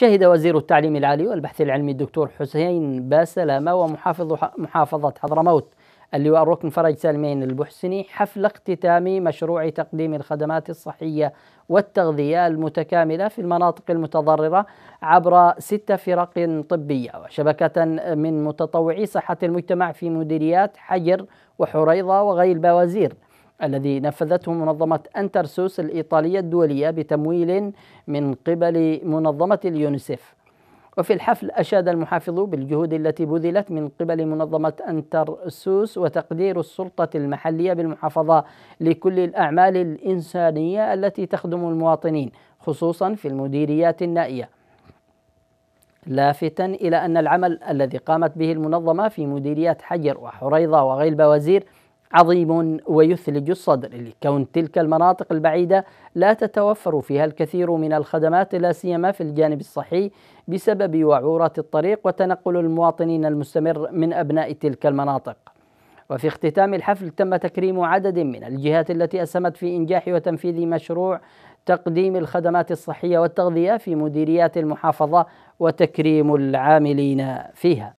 شهد وزير التعليم العالي والبحث العلمي الدكتور حسين باسلامة ومحافظ محافظة حضرموت اللواء ركن فرج سالمين البحسني حفل اختتام مشروع تقديم الخدمات الصحية والتغذية المتكاملة في المناطق المتضررة عبر ست فرق طبية وشبكة من متطوعي صحة المجتمع في مديريات حجر وحريضة وغيل بوازير الذي نفذته منظمة أنترسوس الإيطالية الدولية بتمويل من قبل منظمة اليونسيف وفي الحفل أشاد المحافظ بالجهود التي بذلت من قبل منظمة أنترسوس وتقدير السلطة المحلية بالمحافظة لكل الأعمال الإنسانية التي تخدم المواطنين خصوصا في المديريات النائيه لافتا إلى أن العمل الذي قامت به المنظمة في مديريات حجر وحريضة وغيل بوازير عظيم ويثلج الصدر لكون تلك المناطق البعيده لا تتوفر فيها الكثير من الخدمات لا سيما في الجانب الصحي بسبب وعوره الطريق وتنقل المواطنين المستمر من ابناء تلك المناطق. وفي اختتام الحفل تم تكريم عدد من الجهات التي اسهمت في انجاح وتنفيذ مشروع تقديم الخدمات الصحيه والتغذيه في مديريات المحافظه وتكريم العاملين فيها.